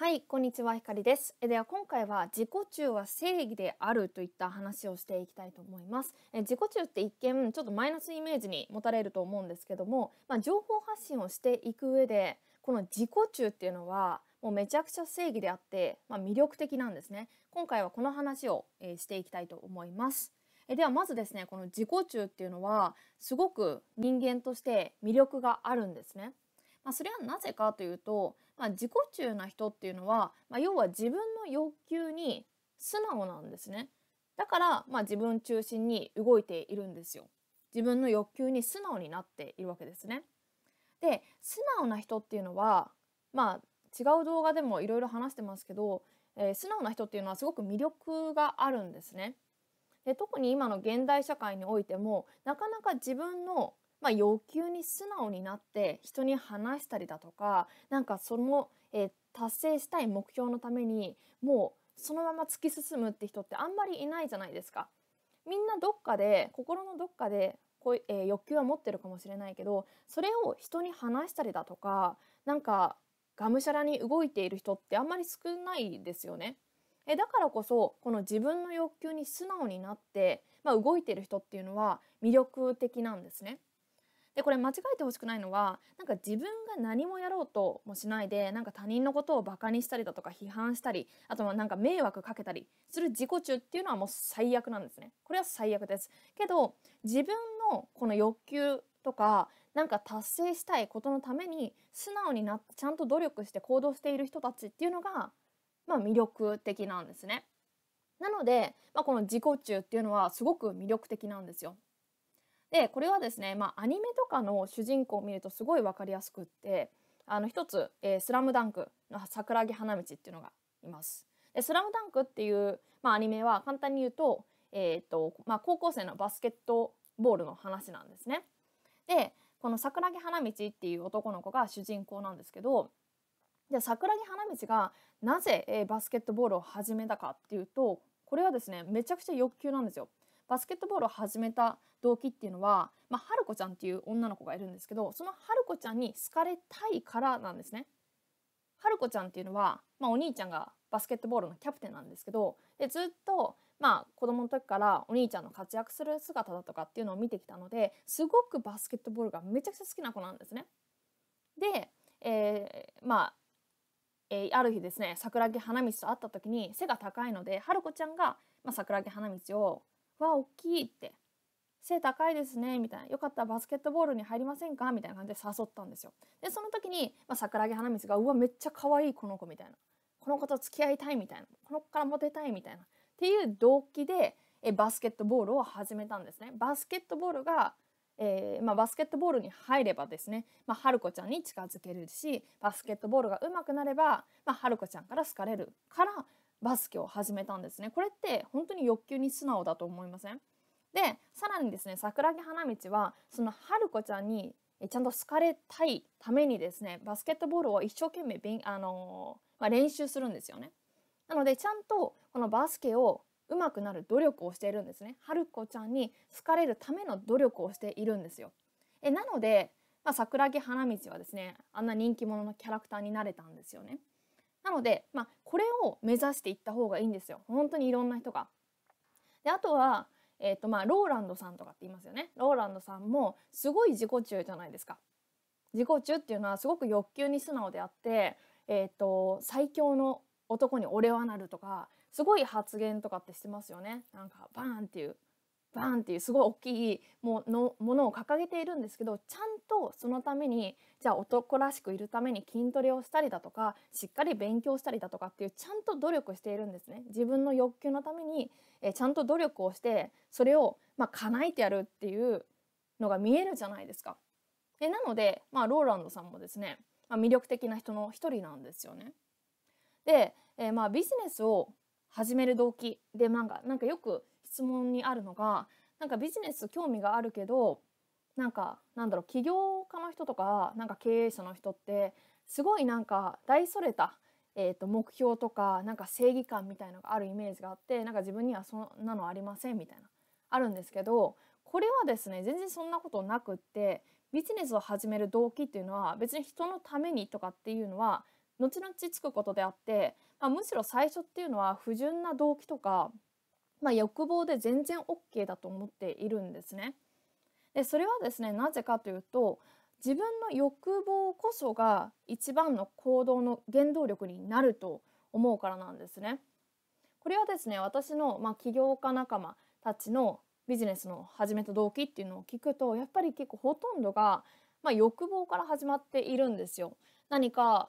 はい、こんにちは、ひかりです。えでは今回は自己中は正義であるといった話をしていきたいと思います。え自己中って一見ちょっとマイナスイメージに持たれると思うんですけども、まあ、情報発信をしていく上で、この自己中っていうのはもうめちゃくちゃ正義であって、まあ、魅力的なんですね。今回はこの話を、えしていきたいと思います。えではまずですね、この自己中っていうのはすごく人間として魅力があるんですね。まあ、それはなぜかというと、まあ、自己中な人っていうのは、まあ、要は自分の欲求に素直なんですね。だから、まあ、自分中心に動いているんですよ。自分の欲求に素直になっているわけですね。で素直な人っていうのはまあ違う動画でもいろいろ話してますけど、えー、素直な人っていうのはすごく魅力があるんですね。で特に今の現代社会においてもなかなか自分のまあ、要求に素直になって人に話したりだとかなんかその、えー、達成したい目標のためにもうそのまま突き進むって人ってあんまりいないじゃないですか。みんなどっかで心のどっかでこう、えー、欲求は持ってるかもしれないけどそれを人に話したりだとかなんかがむしゃらに動いている人ってあんまり少ないですよね。えだからこそこの自分の欲求に素直になって、まあ、動いてる人っていうのは魅力的なんですね。でこれ間違えてほしくないのはなんか自分が何もやろうともしないでなんか他人のことをバカにしたりだとか批判したりあとはなんか迷惑かけたりする自己中っていうのはもう最悪なんですねこれは最悪ですけど自分のこの欲求とかなんか達成したいことのために素直になってちゃんと努力して行動している人たちっていうのがまあ魅力的なんですねなので、まあ、この自己中っていうのはすごく魅力的なんですよでこれはですね、まあ、アニメとかの主人公を見るとすごい分かりやすくってあの一つ、えー、スラムダンク」の「桜木花道」っていうのがいます。で「スラムダンクっていう、まあ、アニメは簡単に言うと,、えーとまあ、高校生のバスケットボールの話なんですね。でこの桜木花道っていう男の子が主人公なんですけどじで桜木花道がなぜ、えー、バスケットボールを始めたかっていうとこれはですねめちゃくちゃ欲求なんですよ。バスケットボールを始めた動機っていうのは、まあ、春子ちゃんっていう女の子がいるんですけどその春子ちゃんに好かれたいからなんですね。るこちゃんっていうのは、まあ、お兄ちゃんがバスケットボールのキャプテンなんですけどでずっとまあ子供の時からお兄ちゃんの活躍する姿だとかっていうのを見てきたのですごくバスケットボールがめちゃくちゃ好きな子なんですね。で、えー、まあ、えー、ある日ですね桜木花道と会った時に背が高いので春子ちゃんが、まあ、桜木花道をわ大きいって背高いですねみたいなよかったらバスケットボールに入りませんかみたいな感じで誘ったんですよでその時に、まあ、桜木花道がうわめっちゃ可愛いこの子みたいなこの子と付き合いたいみたいなこの子からモテたいみたいなっていう動機でえバスケットボールを始めたんですねバスケットボールがえー、まあ、バスケットボールに入ればですね、まあ、春子ちゃんに近づけるしバスケットボールが上手くなれば、まあ、春子ちゃんから好かれるからバスケを始めたんですねこれって本当に欲求に素直だと思いませんでさらにですね桜木花道はその春子ちゃんにちゃんと好かれたいためにですねバスケットボールを一生懸命べん、あのー、まあ、練習するんですよね。なのでちゃんとこのバスケを上手くなる努力をしているんですね。春子ちゃんに好かれるための努力をしているんですよ。えなので、まあ、桜木花道はですねあんな人気者のキャラクターになれたんですよね。なので、まあ、これを目指していった方がいいんですよ本当にいろんな人が。であとは、えーとまあ、ローランドさんとかって言いますよねローランドさんもすごい自己中じゃないですか。自己中っていうのはすごく欲求に素直であって、えーと、と最強の男に俺はなるとかすごい発言とかってしてますよねなんかバーンっていうバーンっていうすごい大きいものものを掲げているんですけどちゃんとそのためにじゃあ男らしくいるために筋トレをしたりだとかしっかり勉強したりだとかっていうちゃんと努力しているんですね自分の欲求のためにえちゃんと努力をしてそれをまあ叶えてやるっていうのが見えるじゃないですかえなのでまあローランドさんもですね、まあ、魅力的な人の一人なんですよねで、えまあビジネスを始める動機でなんかなんかよく質問にあるのがなんかビジネス興味があるけどなんかなんだろう起業家の人とかなんか経営者の人ってすごいなんか大それた、えー、と目標とかなんか正義感みたいのがあるイメージがあってなんか自分にはそんなのありませんみたいなあるんですけどこれはですね全然そんなことなくってビジネスを始める動機っていうのは別に人のためにとかっていうのは後々つくことであって、まあ、むしろ最初っていうのは不純な動機とかまあ、欲望で全然 OK だと思っているんですね。でそれはですねなぜかというと自分の欲望こそが一番の行動の原動力になると思うからなんですね。これはですね私の、まあ、起業家仲間たちのビジネスの始めた動機っていうのを聞くとやっぱり結構ほとんどが、まあ、欲望から始まっているんですよ。何か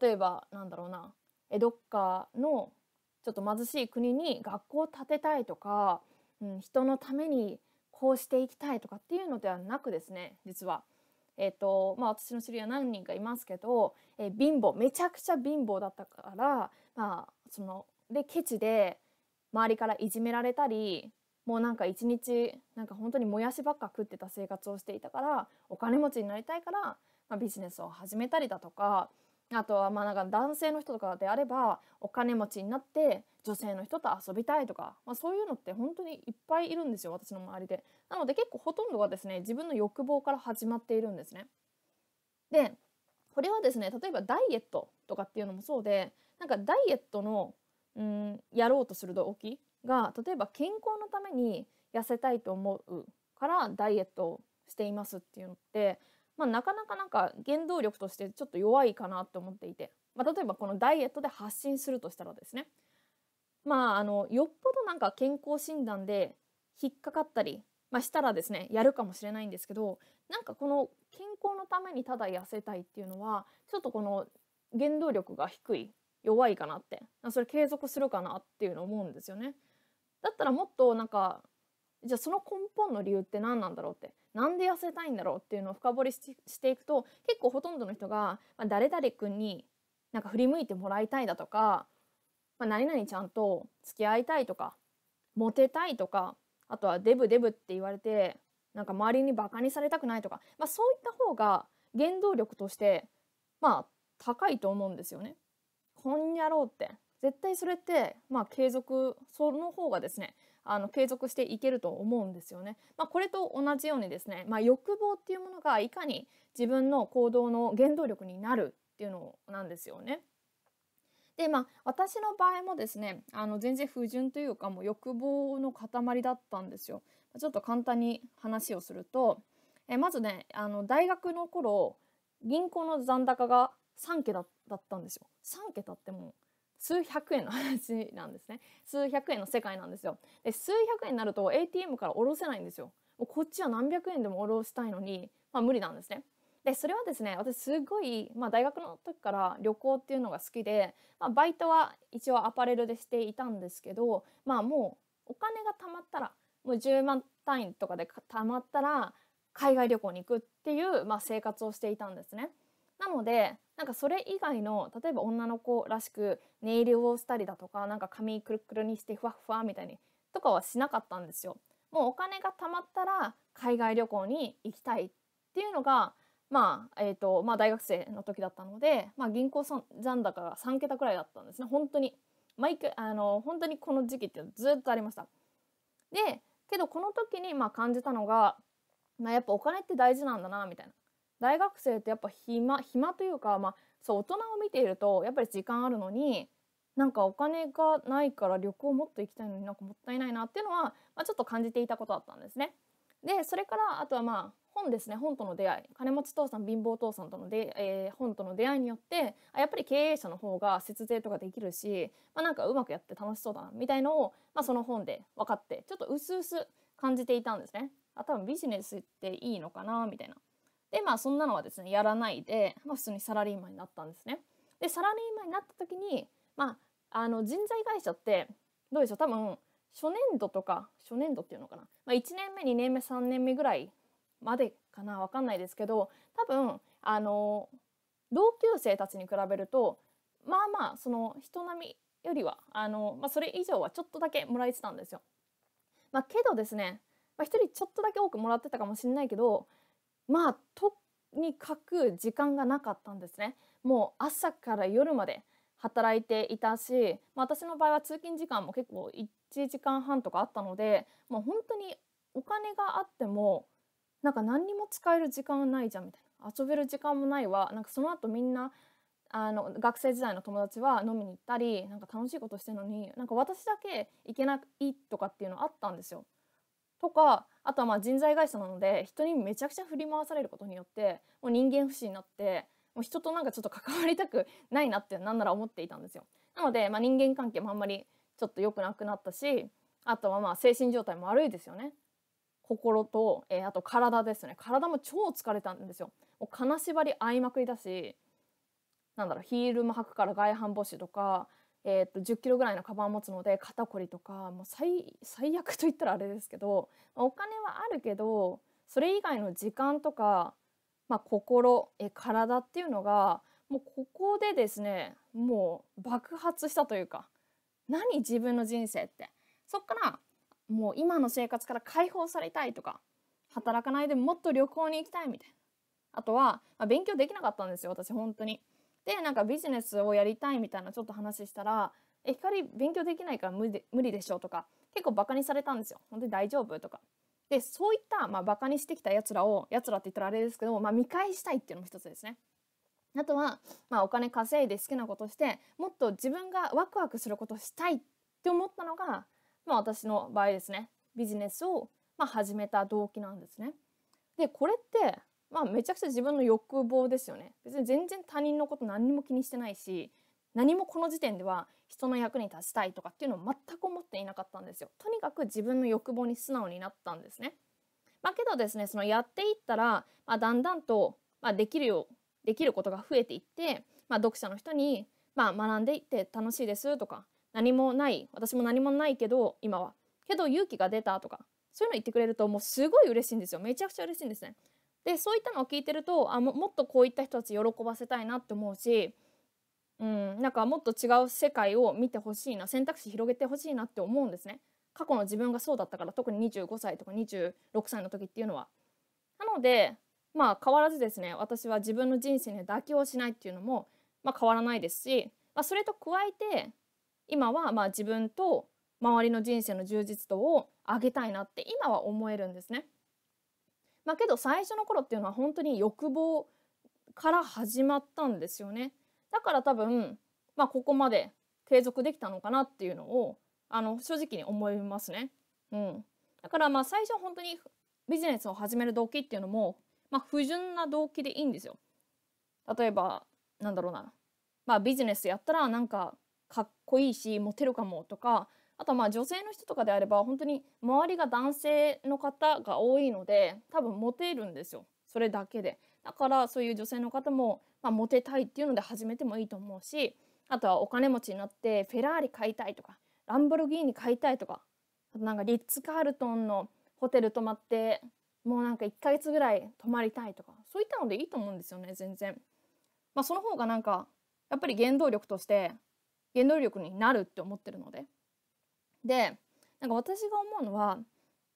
例えばなんだろうなえどっかのちょっと貧しい国に学校を建てたいとか、うん、人のためにこうしていきたいとかっていうのではなくですね実は。えーとまあ、私の知り合い何人かいますけど、えー、貧乏めちゃくちゃ貧乏だったから、まあ、そのでケチで周りからいじめられたりもうなんか一日なんか本当にもやしばっか食ってた生活をしていたからお金持ちになりたいから、まあ、ビジネスを始めたりだとかあとはまあなんか男性の人とかであればお金持ちになって女性の人と遊びたいとか、まあ、そういうのって本当にいっぱいいるんですよ私の周りで。なので結構ほとんどがですね自分の欲望から始まっているんですね。でこれはですね例えばダイエットとかっていうのもそうでなんかダイエットのうんやろうとする動機が例えば健康のために痩せたいと思うからダイエットをしていますっていうのってまあ、なかなかなんか原動力としてちょっと弱いかなと思っていて、まあ、例えばこのダイエットで発信するとしたらですねまああのよっぽどなんか健康診断で引っかかったり、まあ、したらですねやるかもしれないんですけどなんかこの健康のためにただ痩せたいっていうのはちょっとこの原動力が低い弱いかなってそれ継続するかなっていうの思うんですよね。だったらもっとなんかじゃあその根本の理由って何なんだろうってなんで痩せたいんだろうっていうのを深掘りしていくと結構ほとんどの人が、まあ、誰々君になんか振り向いてもらいたいだとか、まあ、何々ちゃんと付き合いたいとかモテたいとかあとはデブデブって言われてなんか周りにバカにされたくないとか、まあ、そういった方が原動力としてまあ高いと思うんですよね。こんやろうって絶対それってまあ継続その方がですねあの継続していけると思うんですよね。まあ、これと同じようにですね、まあ、欲望っていうものがいかに自分の行動の原動力になるっていうのなんですよね。でまあ、私の場合もですねあの全然不純というかもう欲望の塊だったんですよ。ちょっと簡単に話をするとえまずねあの大学の頃銀行の残高が3桁だったんですよ。3桁ってもう数百円の話なんですね数百円の世界なんですよで数百円になると ATM から下ろせないんですよもうこっちは何百円でも下ろしたいのに、まあ、無理なんですねでそれはですね私すごい、まあ、大学の時から旅行っていうのが好きで、まあ、バイトは一応アパレルでしていたんですけどまあもうお金が貯まったらもう10万単位とかで貯まったら海外旅行に行くっていう、まあ、生活をしていたんですね。なのでなんかそれ以外の例えば女の子らしくネイルをしたりだとかなんか髪くるくるにしてふわふわみたいにとかはしなかったんですよ。もうお金が貯まったら海外旅行に行きたいっていうのが、まあえーとまあ、大学生の時だったので、まあ、銀行残高が3桁くらいだったんですね本当に毎回あの本当にこの時期ってずっとありました。でけどこの時にまあ感じたのが、まあ、やっぱお金って大事なんだなみたいな。大学生ってやっぱ暇暇というか、まあ、そう大人を見ているとやっぱり時間あるのになんかお金がないから旅行もっと行きたいのになんかもったいないなっていうのは、まあ、ちょっと感じていたことだったんですね。でそれからあとはまあ本ですね本との出会い金持ち父さん貧乏父さんとので、えー、本との出会いによってやっぱり経営者の方が節税とかできるし、まあ、なんかうまくやって楽しそうだなみたいのを、まあ、その本で分かってちょっとうすうす感じていたんですね。あ多分ビジネスっていいのかなみたいな。でまあそんなのはですねやらないで、まあ、普通にサラリーマンになったんですね。でサラリーマンになった時に、まあ、あの人材会社ってどうでしょう多分初年度とか初年度っていうのかな、まあ、1年目2年目3年目ぐらいまでかな分かんないですけど多分あの同級生たちに比べるとまあまあその人並みよりはあの、まあ、それ以上はちょっとだけもらえてたんですよ。まあ、けどですね、まあ、1人ちょっとだけ多くもらってたかもしれないけどまあとにかく時間がなかったんですね。もう朝から夜まで働いていたし、まあ、私の場合は通勤時間も結構1時間半とかあったのでもう本当にお金があってもなんか何にも使える時間はないじゃんみたいな遊べる時間もないわなんかその後みんなあの学生時代の友達は飲みに行ったりなんか楽しいことしてるのになんか私だけ行けないとかっていうのあったんですよ。とかあとはまあ人材会社なので人にめちゃくちゃ振り回されることによってもう人間不信になってもう人となんかちょっと関わりたくないなってなんなら思っていたんですよ。なので、まあ、人間関係もあんまりちょっと良くなくなったしあとはまあ精神状態も悪いですよね。心と、えー、あと体ですね体も超疲れたんですよ。もう金縛り合いまくりだしなんだろうヒールも履くから外反母趾とかえー、と10キロぐらいのカバンを持つので肩こりとかもう最最悪と言ったらあれですけどお金はあるけどそれ以外の時間とか、まあ、心え体っていうのがもうここでですねもう爆発したというか何自分の人生ってそっからもう今の生活から解放されたいとか働かないでもっと旅行に行きたいみたいなあとは、まあ、勉強できなかったんですよ私本当に。でなんかビジネスをやりたいみたいなちょっと話したら「え光勉強できないから無理無理でしょ」とか結構バカにされたんですよ「本当に大丈夫?」とか。でそういった、まあ、バカにしてきたやつらをやつらって言ったらあれですけど、まあ、見返したいっていうのも一つですね。あとは、まあ、お金稼いで好きなことしてもっと自分がワクワクすることしたいって思ったのが、まあ、私の場合ですねビジネスを、まあ、始めた動機なんですね。でこれってまあめちゃくちゃ自分の欲望ですよね別に全然他人のこと何にも気にしてないし何もこの時点では人の役に立ちたいとかっていうのを全く思っていなかったんですよとにかく自分の欲望に素直になったんですねまあけどですねそのやっていったら、まあ、だんだんと、まあ、できるよできることが増えていって、まあ、読者の人に、まあ、学んでいって楽しいですとか何もない私も何もないけど今はけど勇気が出たとかそういうの言ってくれるともうすごい嬉しいんですよめちゃくちゃ嬉しいんですねでそういったのを聞いてるとあももっとこういった人たち喜ばせたいなって思うし、うん、なんかもっと違う世界を見てほしいな選択肢広げてほしいなって思うんですね過去の自分がそうだったから特に25歳とか26歳の時っていうのは。なのでまあ変わらずですね私は自分の人生に妥協しないっていうのも、まあ、変わらないですし、まあ、それと加えて今はまあ自分と周りの人生の充実度を上げたいなって今は思えるんですね。まあ、けど最初の頃っていうのは本当に欲望から始まったんですよね。だから多分、まあ、ここまで継続できたのかなっていうのをあの正直に思いますね。うん、だからまあ最初本当にビジネスを始める動機っていうのも、まあ、不純な動機でいいんですよ。例えばなんだろうな、まあ、ビジネスやったらなんかかっこいいしモテるかもとかあとまあ女性の人とかであれば本当に周りが男性の方が多いので多分モテるんですよそれだけでだからそういう女性の方も、まあ、モテたいっていうので始めてもいいと思うしあとはお金持ちになってフェラーリ買いたいとかランボルギーニ買いたいとかあとなんかリッツ・カールトンのホテル泊まってもうなんか1ヶ月ぐらい泊まりたいとかそういったのでいいと思うんですよね全然。まあ、その方がなんかやっぱり原動力として原動力になるって思ってるので。でなんか私が思うのは、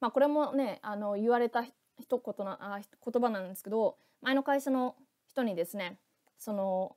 まあ、これもねあの言われた一言なあ言葉なんですけど前の会社の人にですねその、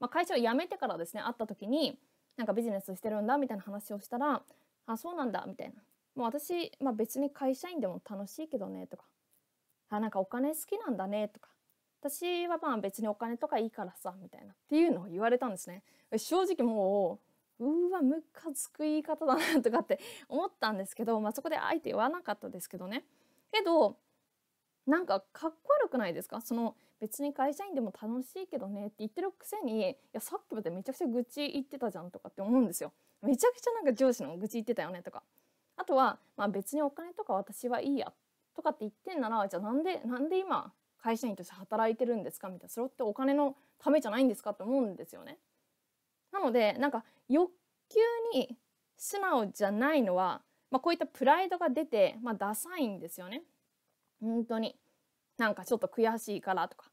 まあ、会社を辞めてからですね会った時になんかビジネスしてるんだみたいな話をしたら「あそうなんだ」みたいな「もう私、まあ、別に会社員でも楽しいけどね」とか「あなんかお金好きなんだね」とか「私はまあ別にお金とかいいからさ」みたいなっていうのを言われたんですね。正直もうわムカつく言い方だなとかって思ったんですけど、まあ、そこであえて言わなかったですけどねけどなんかかっこ悪くないですかその別に会社員でも楽しいけどねって言ってるくせにいやさっきまでめちゃくちゃ愚痴言ってたじゃんとかって思うんですよめちゃくちゃなんか上司の愚痴言ってたよねとかあとは、まあ、別にお金とか私はいいやとかって言ってんならじゃあなんでなんで今会社員として働いてるんですかみたいなそれってお金のためじゃないんですかって思うんですよね。なのでなんか欲求に素直じゃないのは、まあ、こういったプライドが出て、まあ、ダサいんですよね。本当になんかちょっと悔しいからとか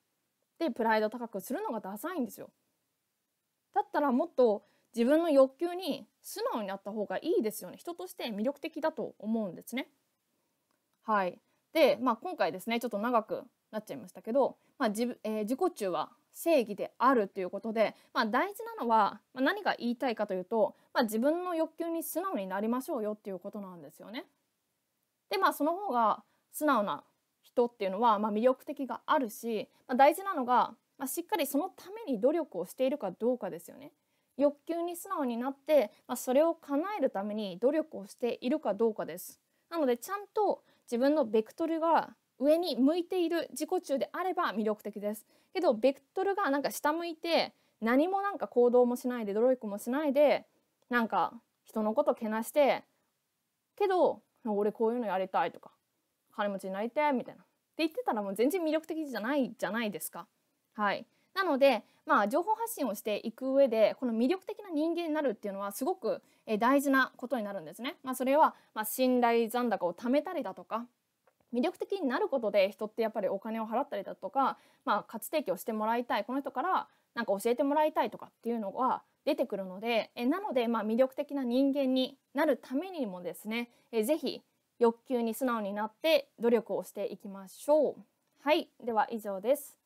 でプライド高くするのがダサいんですよ。だったらもっと自分の欲求に素直になった方がいいですよね。人として魅力的だと思うんですね。はい。で、まあ今回ですね、ちょっと長くなっちゃいましたけど、まあ自,、えー、自己中は正義であるということで、まあ、大事なのは、まあ、何が言いたいかというと、まあ、自分の欲求に素直になりましょうよっていうことなんですよね。でまあその方が素直な人っていうのは、まあ、魅力的があるし、まあ、大事なのが、まあ、しっかりそのために努力をしているかどうかですよね。欲求に素直になって、まあ、それを叶えるために努力をしているかどうかです。なのでちゃんと自分のベクトルが上に向いている自己中であれば魅力的ですけどベクトルがなんか下向いて何もなんか行動もしないで努力もしないでなんか人のことけなしてけど俺こういうのやりたいとか金持ちになりたいみたいなって言ってたらもう全然魅力的じゃないじゃないですか。はいなので、まあ、情報発信をしていく上でこの魅力的な人間になるっていうのはすごく大事なことになるんですね。まあ、それは、ま信頼残高を貯めたりだとか魅力的になることで人ってやっぱりお金を払ったりだとか、まあ、価値提供してもらいたいこの人からなんか教えてもらいたいとかっていうのが出てくるのでえなので、まあ、魅力的な人間になるためにもですねえぜひ欲求に素直になって努力をしていきましょう。はいでは以上です。